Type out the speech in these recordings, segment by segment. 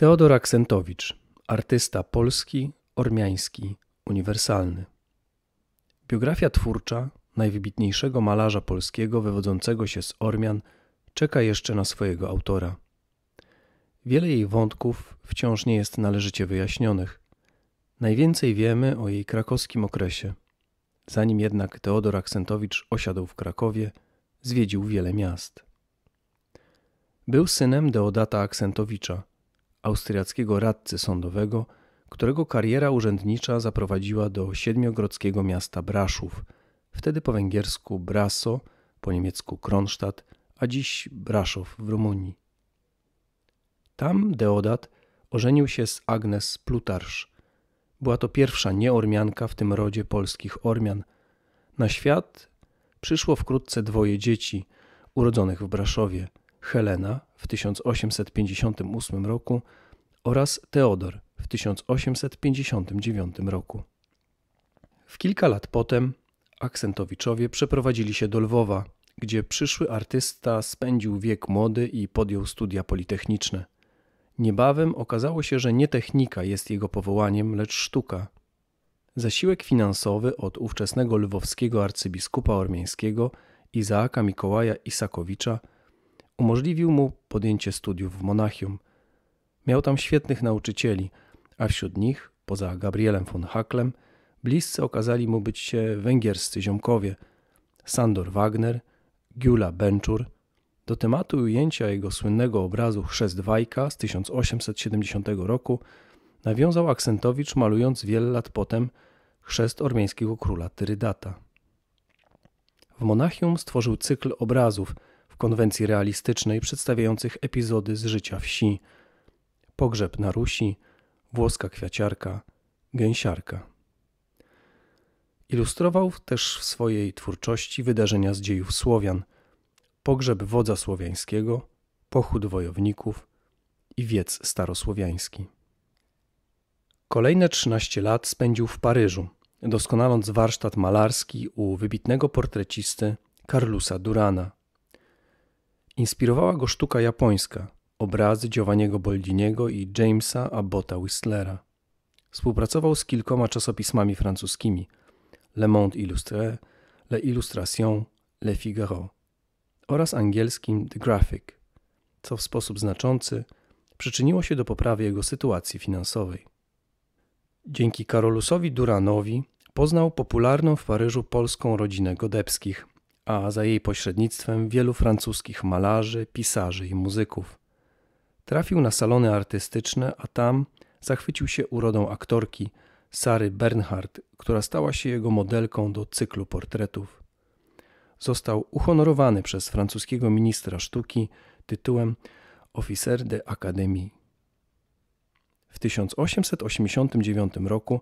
Teodor Aksentowicz, artysta polski, ormiański, uniwersalny. Biografia twórcza najwybitniejszego malarza polskiego wywodzącego się z Ormian czeka jeszcze na swojego autora. Wiele jej wątków wciąż nie jest należycie wyjaśnionych. Najwięcej wiemy o jej krakowskim okresie. Zanim jednak Teodor Aksentowicz osiadł w Krakowie, zwiedził wiele miast. Był synem Deodata Aksentowicza – austriackiego radcy sądowego, którego kariera urzędnicza zaprowadziła do siedmiogrodzkiego miasta Braszów, wtedy po węgiersku Braso, po niemiecku Kronstadt, a dziś Braszow w Rumunii. Tam Deodat ożenił się z Agnes Plutarsz. Była to pierwsza nieormianka w tym rodzie polskich Ormian. Na świat przyszło wkrótce dwoje dzieci urodzonych w Braszowie – Helena w 1858 roku oraz Teodor w 1859 roku. W kilka lat potem Aksentowiczowie przeprowadzili się do Lwowa, gdzie przyszły artysta spędził wiek młody i podjął studia politechniczne. Niebawem okazało się, że nie technika jest jego powołaniem, lecz sztuka. Zasiłek finansowy od ówczesnego lwowskiego arcybiskupa ormiańskiego Izaaka Mikołaja Isakowicza – umożliwił mu podjęcie studiów w Monachium. Miał tam świetnych nauczycieli, a wśród nich, poza Gabrielem von Hacklem, bliscy okazali mu być się węgierscy ziomkowie Sandor Wagner, Gyula Benczur. Do tematu ujęcia jego słynnego obrazu Chrzest Wajka z 1870 roku nawiązał Aksentowicz malując wiele lat potem Chrzest ormiańskiego króla Tyrydata. W Monachium stworzył cykl obrazów – konwencji realistycznej przedstawiających epizody z życia wsi. Pogrzeb na Rusi, włoska kwiaciarka, gęsiarka. Ilustrował też w swojej twórczości wydarzenia z dziejów Słowian, pogrzeb wodza słowiańskiego, pochód wojowników i wiec starosłowiański. Kolejne 13 lat spędził w Paryżu, doskonaląc warsztat malarski u wybitnego portrecisty Carlusa Durana – Inspirowała go sztuka japońska, obrazy Giovanniego Boldiniego i Jamesa Abbotta Whistlera. Współpracował z kilkoma czasopismami francuskimi Le Monde Illustré, Le Illustration, Le Figaro oraz angielskim The Graphic, co w sposób znaczący przyczyniło się do poprawy jego sytuacji finansowej. Dzięki Karolusowi Duranowi poznał popularną w Paryżu polską rodzinę Godebskich, a za jej pośrednictwem wielu francuskich malarzy, pisarzy i muzyków. Trafił na salony artystyczne, a tam zachwycił się urodą aktorki Sary Bernhardt, która stała się jego modelką do cyklu portretów. Został uhonorowany przez francuskiego ministra sztuki tytułem Officer de Académie. W 1889 roku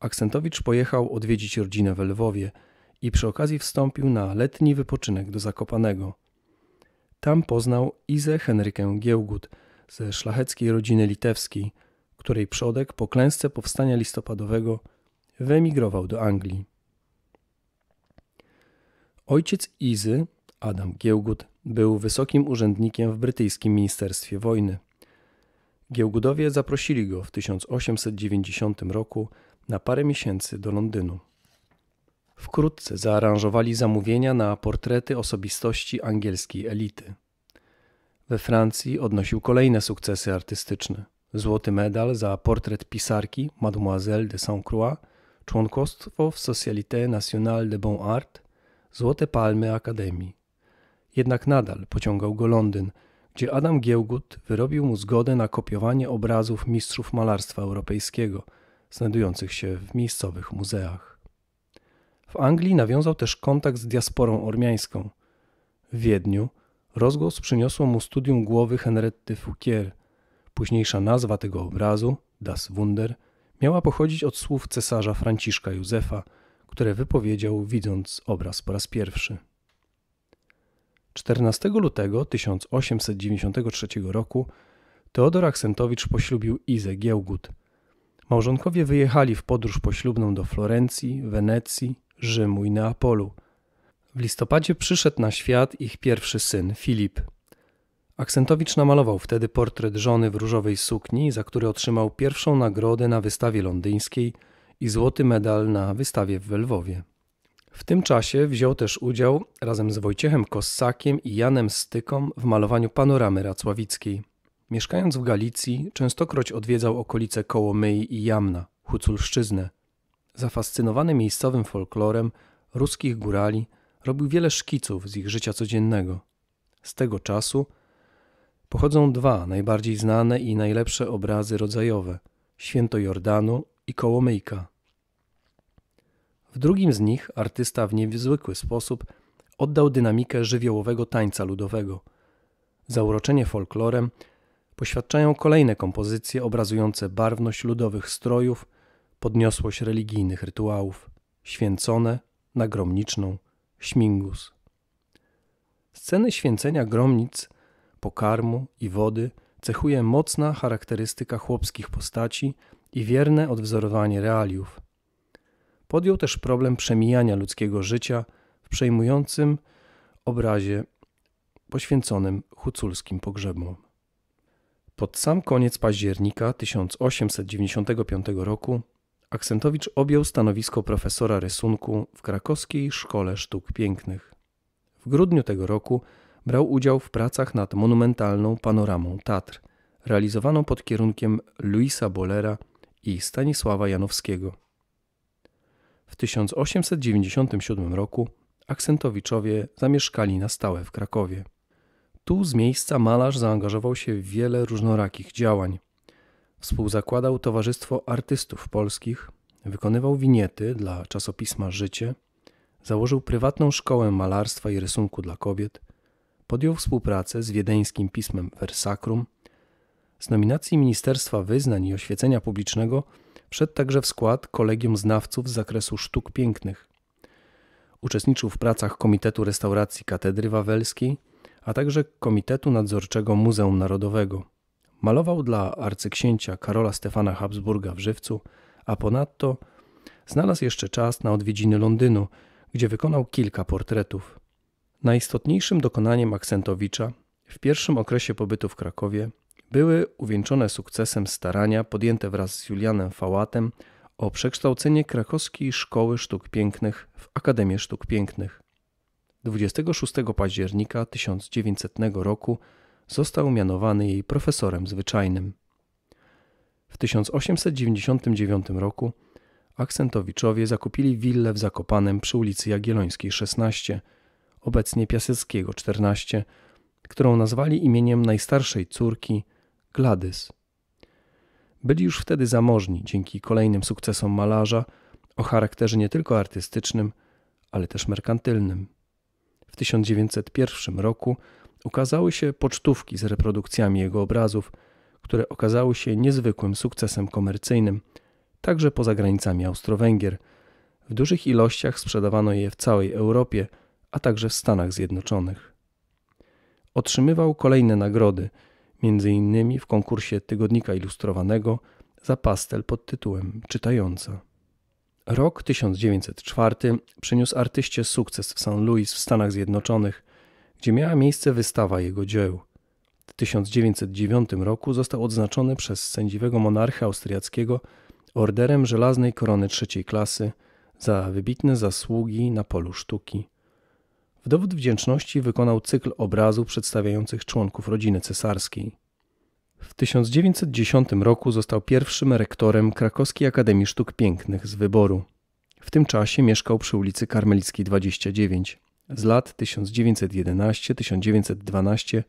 Aksentowicz pojechał odwiedzić rodzinę w Lwowie – i przy okazji wstąpił na letni wypoczynek do Zakopanego. Tam poznał Izę Henrykę Giełgut ze szlacheckiej rodziny litewskiej, której przodek po klęsce powstania listopadowego wyemigrował do Anglii. Ojciec Izy, Adam Giełgut, był wysokim urzędnikiem w brytyjskim Ministerstwie Wojny. Giełgudowie zaprosili go w 1890 roku na parę miesięcy do Londynu. Wkrótce zaaranżowali zamówienia na portrety osobistości angielskiej elity. We Francji odnosił kolejne sukcesy artystyczne. Złoty medal za portret pisarki Mademoiselle de Saint-Croix, członkostwo w Société Nationale de Bon Art, złote palmy Akademii. Jednak nadal pociągał go Londyn, gdzie Adam Giełgut wyrobił mu zgodę na kopiowanie obrazów mistrzów malarstwa europejskiego, znajdujących się w miejscowych muzeach. W Anglii nawiązał też kontakt z diasporą ormiańską. W Wiedniu rozgłos przyniosło mu studium głowy Henretty Fouquier. Późniejsza nazwa tego obrazu, Das Wunder, miała pochodzić od słów cesarza Franciszka Józefa, które wypowiedział widząc obraz po raz pierwszy. 14 lutego 1893 roku Teodor Aksentowicz poślubił Izę Giełgut. Małżonkowie wyjechali w podróż poślubną do Florencji, Wenecji, Rzymu i Neapolu. W listopadzie przyszedł na świat ich pierwszy syn, Filip. Aksentowicz namalował wtedy portret żony w różowej sukni, za który otrzymał pierwszą nagrodę na wystawie londyńskiej i złoty medal na wystawie w Lwowie. W tym czasie wziął też udział razem z Wojciechem Kossakiem i Janem Stykom w malowaniu panoramy racławickiej. Mieszkając w Galicji, częstokroć odwiedzał okolice Kołomyi i Jamna, Huculszczyznę, Zafascynowany miejscowym folklorem ruskich górali, robił wiele szkiców z ich życia codziennego. Z tego czasu pochodzą dwa najbardziej znane i najlepsze obrazy rodzajowe: Święto Jordanu i Kołomyjka. W drugim z nich artysta w niezwykły sposób oddał dynamikę żywiołowego tańca ludowego. Zauroczenie folklorem poświadczają kolejne kompozycje obrazujące barwność ludowych strojów podniosłość religijnych rytuałów, święcone na gromniczną śmingus. Sceny święcenia gromnic, pokarmu i wody cechuje mocna charakterystyka chłopskich postaci i wierne odwzorowanie realiów. Podjął też problem przemijania ludzkiego życia w przejmującym obrazie poświęconym huculskim pogrzebom. Pod sam koniec października 1895 roku Aksentowicz objął stanowisko profesora rysunku w krakowskiej Szkole Sztuk Pięknych. W grudniu tego roku brał udział w pracach nad monumentalną panoramą Tatr, realizowaną pod kierunkiem Luisa Bolera i Stanisława Janowskiego. W 1897 roku Aksentowiczowie zamieszkali na stałe w Krakowie. Tu z miejsca malarz zaangażował się w wiele różnorakich działań. Współzakładał Towarzystwo Artystów Polskich, wykonywał winiety dla czasopisma Życie, założył prywatną szkołę malarstwa i rysunku dla kobiet, podjął współpracę z wiedeńskim pismem Versacrum. Z nominacji Ministerstwa Wyznań i Oświecenia Publicznego wszedł także w skład Kolegium Znawców z zakresu sztuk pięknych. Uczestniczył w pracach Komitetu Restauracji Katedry Wawelskiej, a także Komitetu Nadzorczego Muzeum Narodowego – Malował dla arcyksięcia Karola Stefana Habsburga w Żywcu, a ponadto znalazł jeszcze czas na odwiedziny Londynu, gdzie wykonał kilka portretów. Najistotniejszym dokonaniem Aksentowicza w pierwszym okresie pobytu w Krakowie były uwieńczone sukcesem starania podjęte wraz z Julianem Fałatem o przekształcenie krakowskiej Szkoły Sztuk Pięknych w Akademię Sztuk Pięknych. 26 października 1900 roku został mianowany jej profesorem zwyczajnym. W 1899 roku Aksentowiczowie zakupili willę w Zakopanem przy ulicy Jagiellońskiej 16, obecnie Piaseckiego 14, którą nazwali imieniem najstarszej córki Gladys. Byli już wtedy zamożni dzięki kolejnym sukcesom malarza o charakterze nie tylko artystycznym, ale też merkantylnym. W 1901 roku ukazały się pocztówki z reprodukcjami jego obrazów, które okazały się niezwykłym sukcesem komercyjnym, także poza granicami Austro-Węgier. W dużych ilościach sprzedawano je w całej Europie, a także w Stanach Zjednoczonych. Otrzymywał kolejne nagrody, m.in. w konkursie Tygodnika Ilustrowanego za pastel pod tytułem Czytająca. Rok 1904 przyniósł artyście sukces w St. Louis w Stanach Zjednoczonych, gdzie miała miejsce wystawa jego dzieł. W 1909 roku został odznaczony przez sędziwego monarcha austriackiego orderem żelaznej korony trzeciej klasy za wybitne zasługi na polu sztuki. W dowód wdzięczności wykonał cykl obrazów przedstawiających członków rodziny cesarskiej. W 1910 roku został pierwszym rektorem Krakowskiej Akademii Sztuk Pięknych z wyboru. W tym czasie mieszkał przy ulicy Karmelickiej 29 z lat 1911-1912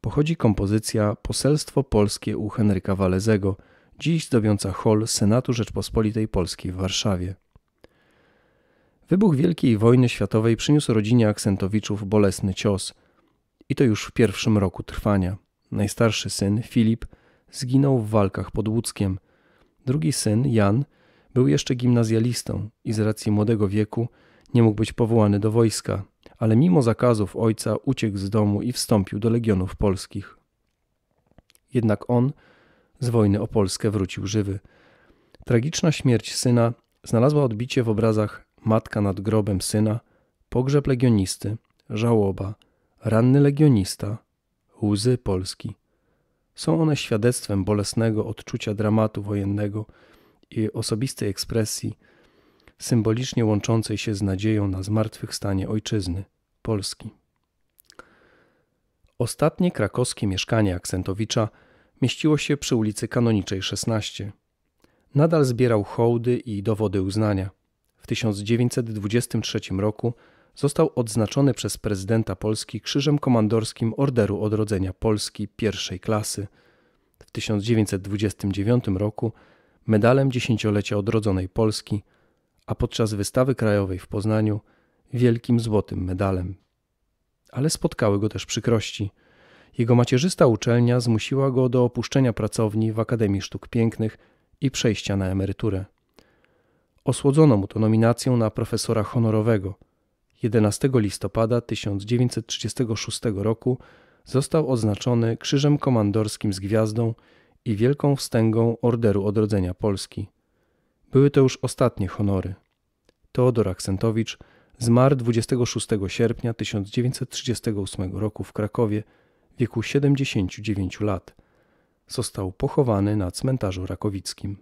pochodzi kompozycja Poselstwo Polskie u Henryka Walezego, dziś zdobiąca hol Senatu Rzeczpospolitej Polskiej w Warszawie. Wybuch Wielkiej Wojny Światowej przyniósł rodzinie Aksentowiczów bolesny cios. I to już w pierwszym roku trwania. Najstarszy syn, Filip, zginął w walkach pod Łódzkiem. Drugi syn, Jan, był jeszcze gimnazjalistą i z racji młodego wieku nie mógł być powołany do wojska, ale mimo zakazów ojca uciekł z domu i wstąpił do legionów polskich. Jednak on z wojny o Polskę wrócił żywy. Tragiczna śmierć syna znalazła odbicie w obrazach Matka nad grobem syna, pogrzeb legionisty, żałoba, ranny legionista, łzy Polski. Są one świadectwem bolesnego odczucia dramatu wojennego i osobistej ekspresji symbolicznie łączącej się z nadzieją na zmartwychwstanie ojczyzny, Polski. Ostatnie krakowskie mieszkanie Aksentowicza mieściło się przy ulicy Kanoniczej 16. Nadal zbierał hołdy i dowody uznania. W 1923 roku został odznaczony przez prezydenta Polski Krzyżem Komandorskim Orderu Odrodzenia Polski pierwszej klasy. W 1929 roku medalem dziesięciolecia odrodzonej Polski – a podczas wystawy krajowej w Poznaniu wielkim złotym medalem. Ale spotkały go też przykrości. Jego macierzysta uczelnia zmusiła go do opuszczenia pracowni w Akademii Sztuk Pięknych i przejścia na emeryturę. Osłodzono mu to nominacją na profesora honorowego. 11 listopada 1936 roku został oznaczony Krzyżem Komandorskim z Gwiazdą i Wielką Wstęgą Orderu Odrodzenia Polski. Były to już ostatnie honory. Teodor Aksentowicz zmarł 26 sierpnia 1938 roku w Krakowie w wieku 79 lat. Został pochowany na cmentarzu rakowickim.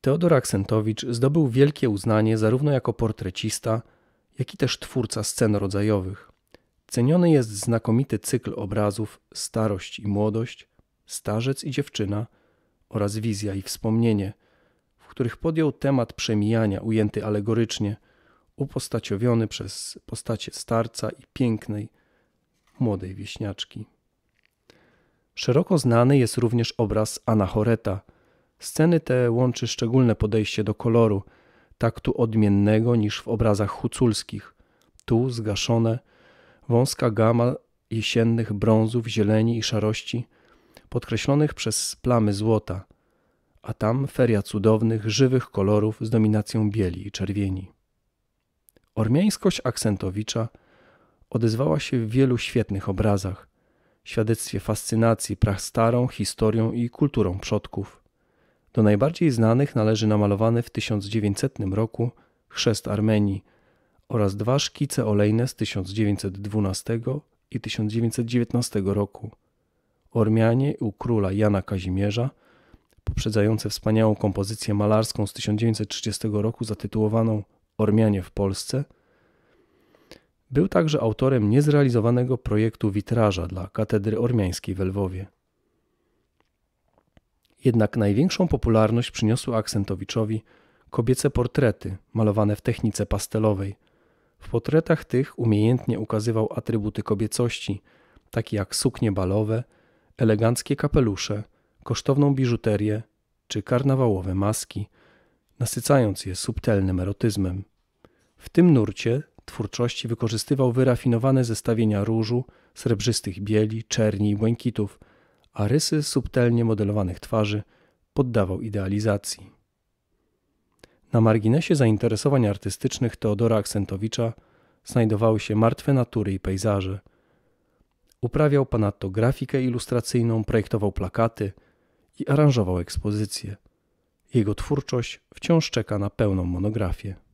Teodor Aksentowicz zdobył wielkie uznanie zarówno jako portrecista, jak i też twórca scen rodzajowych. Ceniony jest znakomity cykl obrazów Starość i Młodość, Starzec i Dziewczyna – oraz wizja i wspomnienie, w których podjął temat przemijania ujęty alegorycznie, upostaciowiony przez postacie starca i pięknej, młodej wieśniaczki. Szeroko znany jest również obraz Anachoreta. Sceny te łączy szczególne podejście do koloru, tak tu odmiennego niż w obrazach huculskich. Tu zgaszone, wąska gama jesiennych brązów, zieleni i szarości – podkreślonych przez plamy złota, a tam feria cudownych, żywych kolorów z dominacją bieli i czerwieni. Ormiańskość Aksentowicza odezwała się w wielu świetnych obrazach, świadectwie fascynacji prastarą historią i kulturą przodków. Do najbardziej znanych należy namalowany w 1900 roku chrzest Armenii oraz dwa szkice olejne z 1912 i 1919 roku – Ormianie u króla Jana Kazimierza, poprzedzające wspaniałą kompozycję malarską z 1930 roku zatytułowaną Ormianie w Polsce. Był także autorem niezrealizowanego projektu witraża dla katedry ormiańskiej w Lwowie. Jednak największą popularność przyniosły Aksentowiczowi kobiece portrety malowane w technice pastelowej. W portretach tych umiejętnie ukazywał atrybuty kobiecości, takie jak suknie balowe – eleganckie kapelusze, kosztowną biżuterię czy karnawałowe maski, nasycając je subtelnym erotyzmem. W tym nurcie twórczości wykorzystywał wyrafinowane zestawienia różu, srebrzystych bieli, czerni i błękitów, a rysy subtelnie modelowanych twarzy poddawał idealizacji. Na marginesie zainteresowań artystycznych Teodora Aksentowicza znajdowały się martwe natury i pejzaże – Uprawiał ponadto grafikę ilustracyjną, projektował plakaty i aranżował ekspozycje. Jego twórczość wciąż czeka na pełną monografię.